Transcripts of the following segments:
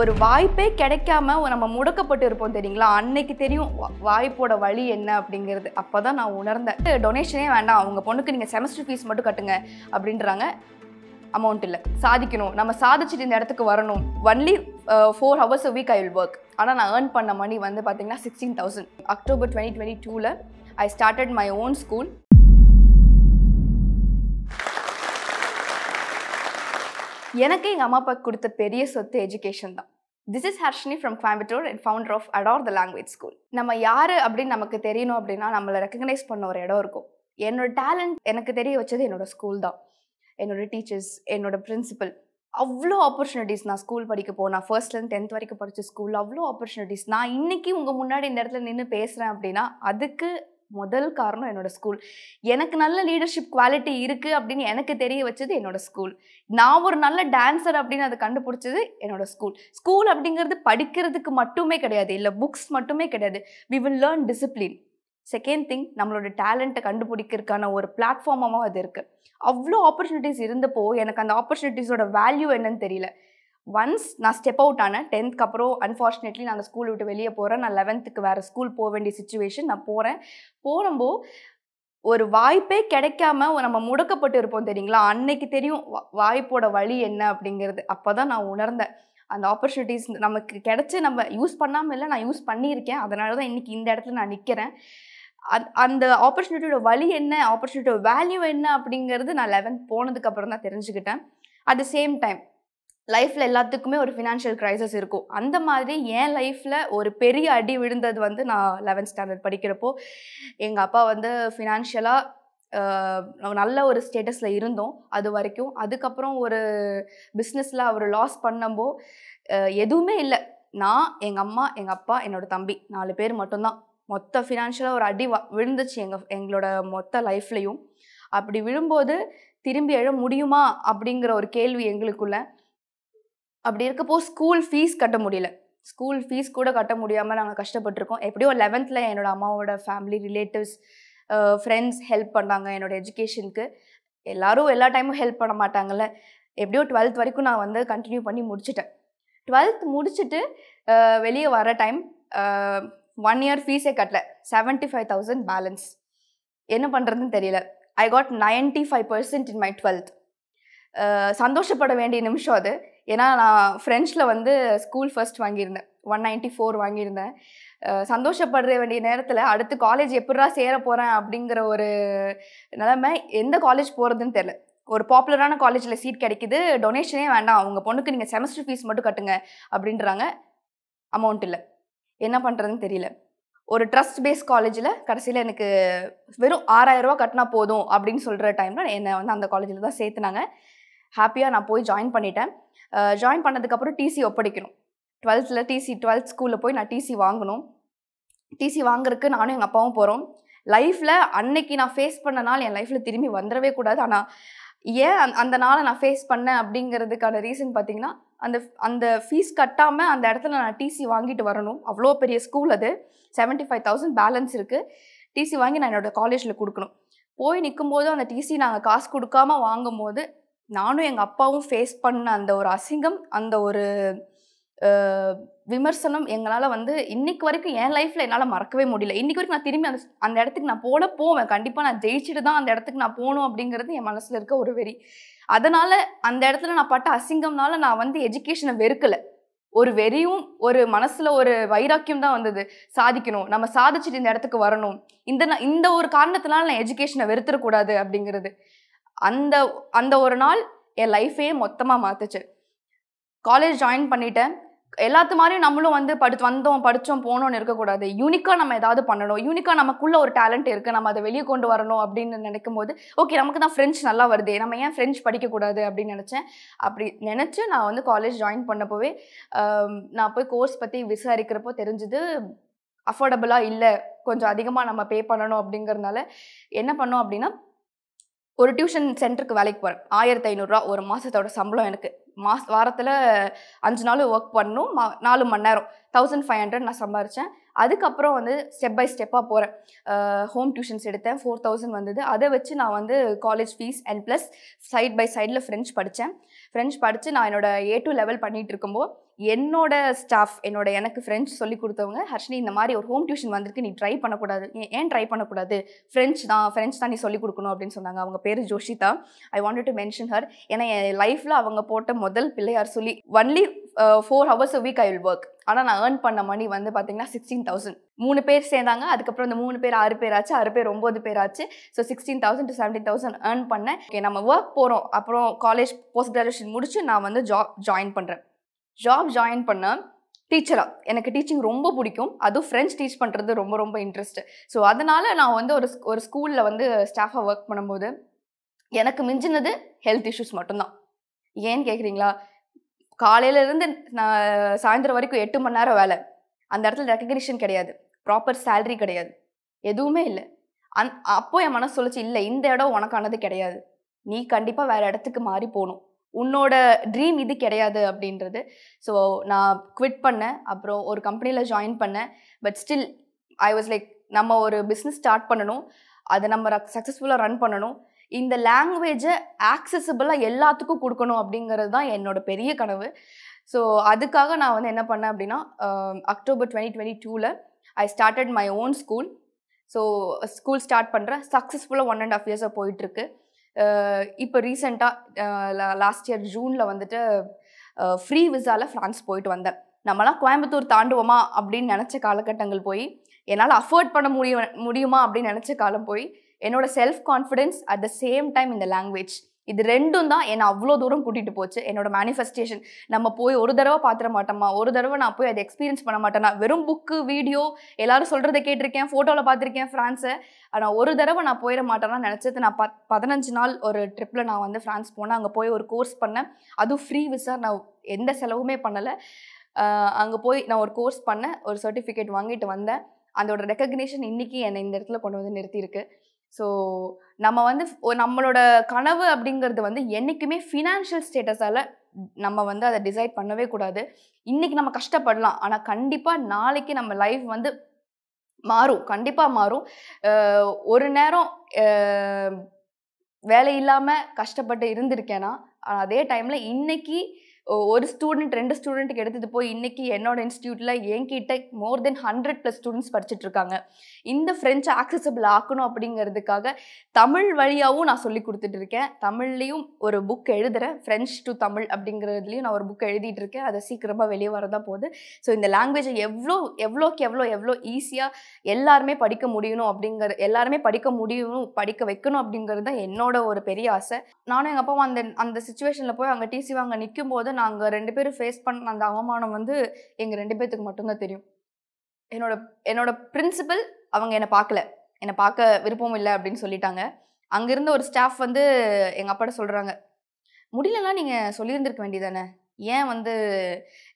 ஒரு வாய்ப்பே கிடைக்காம நம்ம முடக்கப்பட்டு இருப்போம் தெரியுங்களா அன்னைக்கு தெரியும் வாய்ப்போட வழி என்ன அப்படிங்கிறது அப்போ தான் நான் உணர்ந்தேன் டொனேஷனே வேண்டாம் அவங்க பொண்ணுக்கு நீங்கள் செமஸ்டர் ஃபீஸ் மட்டும் கட்டுங்க அப்படின்றாங்க அமௌண்ட் இல்லை சாதிக்கணும் நம்ம சாதிச்சுட்டு இந்த இடத்துக்கு வரணும் only four hours a week I will work ஆனால் நான் ஏர்ன் பண்ண மணி வந்து பார்த்தீங்கன்னா sixteen thousand October twenty twenty டூவில் I started my own school எனக்கு எங்கள் அம்மா அப்பா கொடுத்த பெரிய சொத்து எஜுகேஷன் தான் this is Harshini from Coimbatore and founder of அடார் த லாங்குவேஜ் ஸ்கூல் நம்ம யார் அப்படின்னு நமக்கு தெரியணும் அப்படின்னா நம்மளை ரெக்கக்னைஸ் பண்ண ஒரு இடம் இருக்கும் என்னோட டேலண்ட் எனக்கு தெரிய வச்சது என்னோடய ஸ்கூல் தான் என்னோடய டீச்சர்ஸ் என்னோடய பிரின்சிபல் அவ்வளோ ஆப்பர்ச்சுனிட்டிஸ் நான் ஸ்கூல் படிக்க போனேன் ஃபர்ஸ்ட்லேருந்து டென்த் வரைக்கும் படித்த ஸ்கூல் அவ்வளோ ஆப்பர்ச்சுனிட்டிஸ் நான் இன்றைக்கி உங்கள் முன்னாடி இந்த இடத்துல நின்று பேசுகிறேன் அப்படின்னா அதுக்கு முதல் காரணம் என்னோட ஸ்கூல் எனக்கு நல்ல லீடர்ஷிப் குவாலிட்டி இருக்குது அப்படின்னு எனக்கு தெரிய வச்சது என்னோட ஸ்கூல் நான் ஒரு நல்ல டான்ஸர் அப்படின்னு அதை கண்டுபிடிச்சது என்னோட ஸ்கூல் ஸ்கூல் அப்படிங்கிறது படிக்கிறதுக்கு மட்டுமே கிடையாது இல்லை புக்ஸ் மட்டுமே கிடையாது we will learn discipline second thing நம்மளோட டேலண்ட்டை கண்டுபிடிக்கிறதுக்கான ஒரு பிளாட்ஃபார்மாகவும் அது இருக்குது அவ்வளோ ஆப்பர்ச்சுனிட்டிஸ் இருந்தப்போ எனக்கு அந்த ஆப்பர்ச்சுனிட்டிஸோட வேல்யூ என்னன்னு தெரியல ஒன்ஸ் நான் ஸ்டெப் அவுட் ஆனேன் டென்த்துக்கு அப்புறம் அன்ஃபார்ச்சுனேட்லி நான் அந்த ஸ்கூல் விட்டு வெளியே போகிறேன் நான் லெவன்த்துக்கு வேறு ஸ்கூல் போக வேண்டிய சுச்சுவேஷன் நான் போகிறேன் போகிறப்போ ஒரு வாய்ப்பே கிடைக்காம நம்ம முடக்கப்பட்டு இருப்போம் தெரியுங்களா அன்னைக்கு தெரியும் வாய்ப்போட வழி என்ன அப்படிங்கிறது அப்போ தான் நான் உணர்ந்தேன் அந்த ஆப்பர்ச்சுனிட்டிஸ் நமக்கு கிடச்சி நம்ம யூஸ் பண்ணாமல் இல்லை நான் யூஸ் பண்ணியிருக்கேன் அதனால தான் இன்றைக்கி இந்த இடத்துல நான் நிற்கிறேன் அந் அந்த ஆப்பர்ச்சுனிட்டியோட வழி என்ன ஆப்பர்ச்சுனிட்டியோட வேல்யூ என்ன அப்படிங்கிறது நான் லெவன்த் போனதுக்கப்புறம் தான் தெரிஞ்சுக்கிட்டேன் அட் த சேம் டைம் லைஃப்பில் எல்லாத்துக்குமே ஒரு ஃபினான்ஷியல் க்ரைசஸ் இருக்கும் அந்த மாதிரி என் லைஃப்பில் ஒரு பெரிய அடி விழுந்தது வந்து நான் லெவன்த் ஸ்டாண்டர்ட் படிக்கிறப்போ எங்கள் அப்பா வந்து ஃபினான்ஷியலாக நல்ல ஒரு ஸ்டேட்டஸில் இருந்தோம் அது வரைக்கும் அதுக்கப்புறம் ஒரு பிஸ்னஸில் அவர் லாஸ் பண்ணும்போ எதுவுமே இல்லை நான் எங்கள் அம்மா எங்கள் அப்பா என்னோடய தம்பி நாலு பேர் மட்டும்தான் மொத்த ஃபினான்ஷியலாக ஒரு அடி விழுந்துச்சு எங்கள் எங்களோட மொத்த லைஃப்லேயும் அப்படி விழும்போது திரும்பி எழ முடியுமா அப்படிங்கிற ஒரு கேள்வி எங்களுக்குள்ள அப்படி இருக்கப்போ ஸ்கூல் ஃபீஸ் கட்ட முடியல ஸ்கூல் ஃபீஸ் கூட கட்ட முடியாமல் நாங்கள் கஷ்டப்பட்டிருக்கோம் எப்படியோ லெவன்த்தில் என்னோடய அம்மாவோட ஃபேமிலி ரிலேட்டிவ்ஸ் ஃப்ரெண்ட்ஸ் ஹெல்ப் பண்ணாங்க என்னோடய எஜுகேஷனுக்கு எல்லோரும் எல்லா டைமும் ஹெல்ப் பண்ண மாட்டாங்கல்ல எப்படியோ டுவெல்த் வரைக்கும் நான் வந்து கண்டினியூ பண்ணி முடிச்சுட்டேன் டுவெல்த் முடிச்சுட்டு வெளியே வர டைம் ஒன் இயர் ஃபீஸே கட்டல செவன்ட்டி ஃபைவ் தௌசண்ட் பேலன்ஸ் என்ன பண்ணுறதுன்னு தெரியல I got ninety five percent in my twelfth சந்தோஷப்பட வேண்டிய நிமிஷம் அது ஏன்னா நான் ஃப்ரெஞ்சில் வந்து ஸ்கூல் ஃபர்ஸ்ட் வாங்கியிருந்தேன் ஒன் நைன்ட்டி ஃபோர் வாங்கியிருந்தேன் சந்தோஷப்படுற வேண்டிய நேரத்தில் அடுத்து காலேஜ் எப்படா சேர போகிறேன் அப்படிங்கிற ஒரு நிலமை எந்த காலேஜ் போகிறதுன்னு தெரில ஒரு பாப்புலரான காலேஜில் சீட் கிடைக்குது டொனேஷனே வேண்டாம் அவங்க பொண்ணுக்கு நீங்கள் செமஸ்டர் ஃபீஸ் மட்டும் கட்டுங்க அப்படின்றாங்க அமௌண்ட் இல்லை என்ன பண்ணுறதுன்னு தெரியல ஒரு ட்ரஸ்ட் பேஸ் காலேஜில் கடைசியில் எனக்கு வெறும் ஆறாயிரரூவா கட்டினா போதும் அப்படின்னு சொல்கிற டைமில் என்னை வந்து அந்த காலேஜில் தான் சேர்த்துனாங்க ஹாப்பியாக நான் போய் ஜாயின் பண்ணிட்டேன் ஜாயின் பண்ணதுக்கப்புறம் டிசி ஒப்படைக்கணும் டுவெல்த்தில் டிசி டுவெல்த் ஸ்கூலில் போய் நான் டிசி வாங்கணும் டிசி வாங்குறதுக்கு நானும் எங்கள் அப்பாவும் போகிறோம் லைஃப்பில் அன்னைக்கு நான் ஃபேஸ் பண்ண நாள் என் லைஃப்பில் திரும்பி வந்துடவே கூடாது ஆனால் ஏன் அந் அந்த நாளை நான் ஃபேஸ் பண்ணேன் அப்படிங்கிறதுக்கான ரீசன் பார்த்தீங்கன்னா அந்த அந்த ஃபீஸ் கட்டாமல் அந்த இடத்துல நான் டிசி வாங்கிட்டு வரணும் அவ்வளோ பெரிய ஸ்கூல் அது செவன்ட்டி ஃபைவ் தௌசண்ட் பேலன்ஸ் இருக்குது டிசி வாங்கி நான் என்னோடய காலேஜில் கொடுக்கணும் போய் நிற்கும்போது அந்த டிசி நாங்கள் காசு கொடுக்காம வாங்கும்போது நானும் எங்கள் அப்பாவும் ஃபேஸ் பண்ண அந்த ஒரு அசிங்கம் அந்த ஒரு விமர்சனம் எங்களால் வந்து இன்னைக்கு வரைக்கும் என் லைஃப்பில் என்னால் மறக்கவே முடியல இன்றைக்கி வரைக்கும் நான் திரும்பி அந்த அந்த இடத்துக்கு நான் போட போவேன் கண்டிப்பாக நான் ஜெயிச்சுட்டு தான் அந்த இடத்துக்கு நான் போகணும் அப்படிங்கிறது என் மனசில் இருக்க ஒரு வெறி அதனால் அந்த இடத்துல நான் பட்ட அசிங்கம்னால நான் வந்து எஜுகேஷனை வெறுக்கலை ஒரு வெறியும் ஒரு மனசில் ஒரு வைராக்கியம் தான் வந்தது சாதிக்கணும் நம்ம சாதிச்சுட்டு இந்த இடத்துக்கு வரணும் இந்த இந்த ஒரு காரணத்தினால நான் எஜுகேஷனை வெறுத்துடக்கூடாது அப்படிங்கிறது அந்த அந்த ஒரு நாள் என் லைஃபே மொத்தமாக மாற்றுச்சு காலேஜ் ஜாயின் பண்ணிட்டேன் எல்லாத்து மாதிரியும் நம்மளும் வந்து படுத்து வந்தோம் படித்தோம் போனோன்னு இருக்கக்கூடாது யூனிக்காக நம்ம ஏதாவது பண்ணணும் யூனிக்காக நமக்குள்ளே ஒரு டேலண்ட் இருக்குது நம்ம அதை வெளியே கொண்டு வரணும் அப்படின்னு நினைக்கும் போது ஓகே நமக்கு தான் ஃப்ரெஞ்ச் நல்லா வருது நம்ம ஏன் ஃப்ரெஞ்ச் படிக்கக்கூடாது அப்படின்னு நினச்சேன் அப்படி நினச்சி நான் வந்து காலேஜ் ஜாயின் பண்ணப்போவே நான் போய் கோர்ஸ் பற்றி விசாரிக்கிறப்போ தெரிஞ்சுது அஃபோர்டபுளாக இல்லை கொஞ்சம் அதிகமாக நம்ம பே பண்ணணும் அப்படிங்கிறதுனால என்ன பண்ணோம் அப்படின்னா ஒரு டியூஷன் சென்டருக்கு வேலைக்கு போகிறேன் ஆயிரத்தி ஐநூறுரூவா ஒரு மாதத்தோட சம்பளம் எனக்கு மாஸ் வாரத்தில் அஞ்சு நாள் ஒர்க் பண்ணணும் மா நாலு மணி நேரம் தௌசண்ட் ஃபைவ் ஹண்ட்ரட் நான் சம்பாரித்தேன் அதுக்கப்புறம் வந்து ஸ்டெப் பை ஸ்டெப்பாக போகிறேன் ஹோம் டியூஷன்ஸ் எடுத்தேன் ஃபோர் தௌசண்ட் வந்தது அதை வச்சு நான் வந்து college fees and plus side by சைடில் ஃப்ரெஞ்ச் படித்தேன் ஃப்ரெஞ்ச் படித்து நான் என்னோடய ஏ டூ லெவல் பண்ணிகிட்டு இருக்கும்போது என்னோட ஸ்டாஃப் என்னோட எனக்கு ஃப்ரெஞ்ச் சொல்லி கொடுத்தவங்க ஹர்ஷினி இந்த மாதிரி ஒரு ஹோம் டியூஷன் வந்திருக்கு நீ ட்ரை பண்ணக்கூடாது ஏன் ட்ரை பண்ணக்கூடாது ஃப்ரெஞ்ச் தான் ஃப்ரெஞ்ச் தான் நீ சொல்லிக் கொடுக்கணும் அப்படின்னு சொன்னாங்க அவங்க பேர் Joshitha I wanted to mention her ஏன்னா என் லைஃப்பில் அவங்க போட்ட முதல் பிள்ளையார் சொல்லி only four hours a week I will work ஆனால் நான் ஏர்ன் பண்ண மணி வந்து பார்த்தீங்கன்னா சிக்ஸ்டீன் தௌசண்ட் மூணு பேர் சேர்ந்தாங்க அதுக்கப்புறம் இந்த மூணு பேர் ஆறு பேர் ஆச்சு ஆறு பேர் ஒம்பது பேர் ஆச்சு so sixteen thousand to seventeen thousand earn பண்ணேன் ஓகே நம்ம ஒர்க் போகிறோம் அப்புறம் காலேஜ் போஸ்ட் கிராஜுவேஷன் முடிச்சு நான் வந்து ஜாப் ஜாயின் பண்ணுறேன் ஜாப் ஜாயின் பண்ணேன் டீச்சராக எனக்கு டீச்சிங் ரொம்ப பிடிக்கும் அதுவும் ஃப்ரெஞ்ச் டீச் பண்ணுறது ரொம்ப ரொம்ப இன்ட்ரெஸ்ட் ஸோ அதனால் நான் வந்து ஒரு ஒரு ஸ்கூலில் வந்து ஸ்டாஃபாக ஒர்க் பண்ணும்போது எனக்கு மிஞ்சினது ஹெல்த் இஷ்யூஸ் மட்டும்தான் ஏன்னு கேட்குறீங்களா காலையிலேருந்து நான் சாயந்தரம் வரைக்கும் எட்டு மணி நேரம் வேலை அந்த இடத்துல ரெக்கக்னிஷன் கிடையாது ப்ராப்பர் சேல்ரி கிடையாது எதுவுமே இல்லை அந் அப்போ என் மனசு சொல்லிச்சு இல்லை இந்த இடம் உனக்கானது கிடையாது நீ கண்டிப்பாக வேறு இடத்துக்கு மாறி போகணும் உன்னோட ட்ரீம் இது கிடையாது அப்படின்றது ஸோ நான் குவிட் பண்ணேன் அப்புறம் ஒரு கம்பெனியில் ஜாயின் பண்ணேன் but still I was like நம்ம ஒரு பிஸ்னஸ் ஸ்டார்ட் பண்ணணும் அதை நம்ம சக்ஸஸ்ஃபுல்லாக ரன் பண்ணணும் இந்த லாங்குவேஜை ஆக்சசபிளாக எல்லாத்துக்கும் கொடுக்கணும் அப்படிங்கிறது தான் என்னோட பெரிய கனவு ஸோ அதுக்காக நான் வந்து என்ன பண்ணேன் அப்படின்னா அக்டோபர் டுவெண்ட்டி டுவெண்ட்டி டூவில் I started my own school so school start பண்ணுறேன் சக்ஸஸ்ஃபுல்லாக ஒன் அண்ட் ஆஃப் இயர்ஸாக போயிட்டுருக்கு இப்போ ரீசெண்டாக லாஸ்ட் இயர் ஜூனில் வந்துட்டு ஃப்ரீ விசாவில் ஃப்ரான்ஸ் போயிட்டு வந்தேன் நம்மளாம் கோயம்புத்தூர் தாண்டுவோமா அப்படின்னு நினச்ச காலகட்டங்கள் போய் என்னால் அஃபோர்ட் பண்ண முடியும் முடியுமா அப்படின்னு நினச்ச காலம் போய் என்னோட self confidence at the same time இந்த லாங்குவேஜ் இது ரெண்டும் தான் என்னை அவ்வளோ தூரம் கூட்டிகிட்டு போச்சு என்னோட மேனிஃபெஸ்டேஷன் நம்ம போய் ஒரு தடவை பார்த்துட மாட்டோமா ஒரு தடவை நான் போய் அதை எக்ஸ்பீரியன்ஸ் பண்ண மாட்டேன்னா வெறும் புக்கு வீடியோ எல்லாரும் சொல்கிறத கேட்டிருக்கேன் ஃபோட்டோவில் பார்த்துருக்கேன் ஃப்ரான்ஸை ஆனால் ஒரு தடவை நான் போயிட மாட்டேன்னா நினச்சது நான் ப பதினஞ்சு நாள் ஒரு ட்ரிப்பில் நான் வந்து ஃப்ரான்ஸ் போனேன் அங்கே போய் ஒரு கோர்ஸ் பண்ணேன் அதுவும் ஃப்ரீ விசா நான் எந்த செலவுமே பண்ணலை அங்கே போய் நான் ஒரு கோர்ஸ் பண்ணேன் ஒரு சர்டிஃபிகேட் வாங்கிட்டு வந்தேன் அதோட ரெக்கக்னேஷன் இன்றைக்கி என்னை இந்த இடத்துல கொண்டு வந்து நிறுத்தியிருக்கு ஸோ நம்ம வந்து நம்மளோட கனவு அப்படிங்கிறது வந்து என்றைக்குமே ஃபினான்ஷியல் ஸ்டேட்டஸால் நம்ம வந்து அதை டிசைட் பண்ணவே கூடாது இன்றைக்கி நம்ம கஷ்டப்படலாம் ஆனால் கண்டிப்பாக நாளைக்கு நம்ம லைஃப் வந்து மாறும் கண்டிப்பாக மாறும் ஒரு நேரம் வேலை இல்லாமல் கஷ்டப்பட்டு இருந்திருக்கேனா அதே டைமில் இன்றைக்கி ஒரு ஸ்டூடெண்ட் ரெண்டு ஸ்டூடெண்ட்டுக்கு எடுத்துகிட்டு போய் இன்றைக்கி என்னோட இன்ஸ்டியூட்டில் என்கிட்ட more than hundred plus students படிச்சுட்டு இருக்காங்க இந்த ஃப்ரெஞ்ச் ஆக்சசபிள் ஆக்கணும் அப்படிங்கிறதுக்காக தமிழ் வழியாகவும் நான் சொல்லி கொடுத்துட்டு இருக்கேன் தமிழ்லேயும் ஒரு புக் எழுதுகிறேன் ஃப்ரெஞ்ச் டு தமிழ் அப்படிங்கிறதுலையும் நான் ஒரு புக் எழுதிட்டு இருக்கேன் அதை சீக்கிரமாக வெளியே வரதான் போகுது ஸோ இந்த லாங்குவேஜை எவ்வளோ எவ்வளோக்கு எவ்வளோ எவ்வளோ ஈஸியாக எல்லாருமே படிக்க முடியணும் அப்படிங்கிற எல்லாருமே படிக்க முடியணும் படிக்க வைக்கணும் அப்படிங்கிறது தான் என்னோட ஒரு பெரிய ஆசை நானும் எங்கள் அப்பாவும் அந்த அந்த சுச்சுவேஷனில் போய் அங்கே டிசி வாங்க நிற்கும் போது நாங்கள் ரெண்டு பேரும் ஃபேஸ் பண்ண அந்த அவமானம் வந்து எங்கள் ரெண்டு பேர்த்துக்கு மட்டும்தான் தெரியும் என்னோட என்னோட பிரின்சிபல் அவங்க என்னை பார்க்கல என்னை பார்க்க விருப்பம் இல்லை அப்படின்னு சொல்லிட்டாங்க அங்கேருந்து ஒரு ஸ்டாஃப் வந்து எங்கள் அப்பாட்ட சொல்கிறாங்க முடியலலாம் நீங்கள் சொல்லியிருந்திருக்க வேண்டியதானே ஏன் வந்து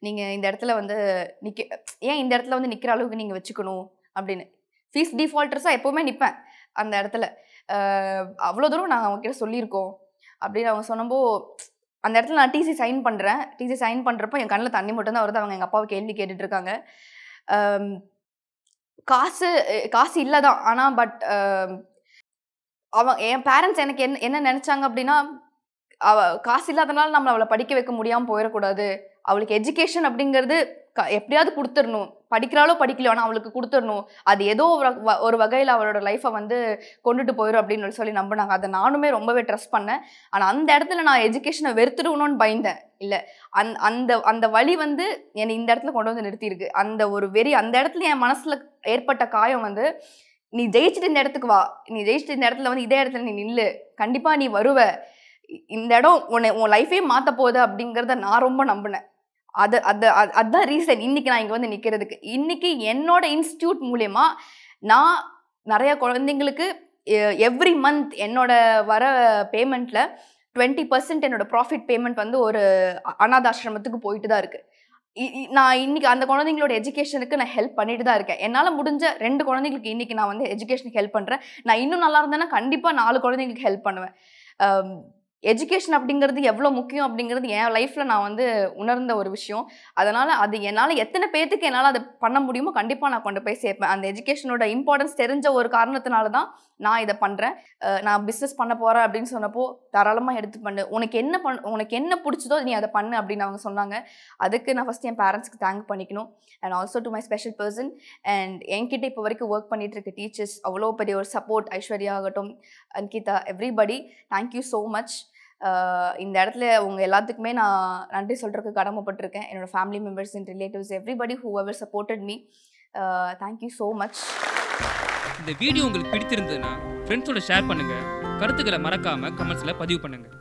நீங்கள் இந்த இடத்துல வந்து நிற்க ஏன் இந்த இடத்துல வந்து நிற்கிற அளவுக்கு நீங்கள் வச்சுக்கணும் அப்படின்னு ஃபீஸ் டிஃபால்டர்ஸாக எப்போவுமே நிற்பேன் அந்த இடத்துல அவ்வளோ தூரம் நாங்கள் அவங்கக்கிட்ட சொல்லியிருக்கோம் அப்படின்னு அவங்க சொன்னபோது அந்த இடத்துல நான் டிசி சைன் பண்ணுறேன் டிசி சைன் பண்ணுறப்போ என் கண்ணில் தண்ணி மட்டும் தான் வருது அவங்க எங்கள் அப்பாவை கேள்வி கேட்டுட்ருக்காங்க காசு காசு இல்லை தான் ஆனால் பட் அவன் என் பேரண்ட்ஸ் எனக்கு என்ன என்ன நினச்சாங்க அப்படின்னா அவ காசு இல்லாதனால நம்மளை அவளை படிக்க வைக்க முடியாமல் போயிடக்கூடாது அவளுக்கு எஜுகேஷன் அப்படிங்கிறது க எப்படியாவது கொடுத்துடணும் படிக்கிறாலோ படிக்கலையோ ஆனால் அவளுக்கு கொடுத்துடணும் அது ஏதோ ஒரு ஒரு வகையில் அவளோட லைஃப்பை வந்து கொண்டுட்டு போயிடும் அப்படின்னு சொல்லி நம்பினாங்க அதை நானுமே ரொம்பவே ட்ரெஸ் பண்ணேன் ஆனால் அந்த இடத்துல நான் எஜுகேஷனை வெறுத்துடுவணும்னு பயந்தேன் இல்லை அந் அந்த அந்த வழி வந்து என்னை இந்த இடத்துல கொண்டு வந்து நிறுத்தியிருக்கு அந்த ஒரு வெறி அந்த இடத்துல என் மனசில் ஏற்பட்ட காயம் வந்து நீ ஜெயிச்சுட்டு இந்த இடத்துக்கு வா நீ ஜெயிச்சுட்டு இந்த இடத்துல வந்து இதே இடத்துல நீ நில்லு கண்டிப்பாக நீ வருவ இந்த இடம் உன்னை உன் லைஃபே மாற்ற போகுது அப்படிங்கிறத நான் ரொம்ப நம்பினேன் அது அது அதுதான் ரீசன் இன்னைக்கு நான் இங்கே வந்து நிற்கிறதுக்கு இன்னைக்கு என்னோட இன்ஸ்டியூட் மூலயமா நான் நிறைய குழந்தைங்களுக்கு எவ்ரி மந்த் என்னோட வர பேமெண்ட்டில் டுவெண்ட்டி பர்சன்ட் என்னோட ப்ராஃபிட் பேமெண்ட் வந்து ஒரு அனாதாசிரமத்துக்கு போயிட்டு தான் இருக்குது நான் இன்னைக்கு அந்த குழந்தைங்களோட எஜுகேஷனுக்கு நான் ஹெல்ப் பண்ணிட்டு தான் இருக்கேன் என்னால் முடிஞ்ச ரெண்டு குழந்தைங்களுக்கு இன்னைக்கு நான் வந்து எஜுகேஷனுக்கு ஹெல்ப் பண்ணுறேன் நான் இன்னும் நல்லா இருந்தேன்னா கண்டிப்பாக நாலு குழந்தைங்களுக்கு ஹெல்ப் பண்ணுவேன் எஜுகேஷன் அப்படிங்கிறது எவ்வளோ முக்கியம் அப்படிங்கிறது என் லைஃப்பில் நான் வந்து உணர்ந்த ஒரு விஷயம் அதனால் அது என்னால் எத்தனை பேர்த்துக்கு என்னால் அதை பண்ண முடியுமோ கண்டிப்பாக நான் கொண்டு போய் சேர்ப்பேன் அந்த எஜுகேஷனோட இம்பார்ட்டன்ஸ் தெரிஞ்ச ஒரு காரணத்தினால தான் நான் இதை பண்ணுறேன் நான் பிஸ்னஸ் பண்ண போகிறேன் அப்படின்னு சொன்னப்போ தாராளமாக எடுத்து பண்ணு உனக்கு என்ன பண் உனக்கு என்ன பிடிச்சதோ நீ அதை பண்ணு அப்படின்னு அவங்க சொன்னாங்க அதுக்கு நான் ஃபஸ்ட் என் பேரண்ட்ஸ்க்கு தேங்க் பண்ணிக்கணும் and also to my special person and என்கிட்ட இப்போ வரைக்கும் ஒர்க் பண்ணிகிட்டு இருக்க டீச்சர்ஸ் அவ்வளோ பெரிய ஒரு சப்போர்ட் ஐஸ்வர்யா ஆகட்டும் Ankita everybody thank you so much இந்த இடத்துல அவங்க எல்லாத்துக்குமே நான் நன்றி சொல்கிறதுக்கு கடமைப்பட்டிருக்கேன் என்னோடய family members and relatives everybody who ever supported me thank you so much இந்த வீடியோ உங்களுக்கு பிடிச்சிருந்ததுன்னா ஃப்ரெண்ட்ஸோட ஷேர் பண்ணுங்கள் கருத்துக்களை மறக்காமல் கமெண்ட்ஸில் பதிவு பண்ணுங்கள்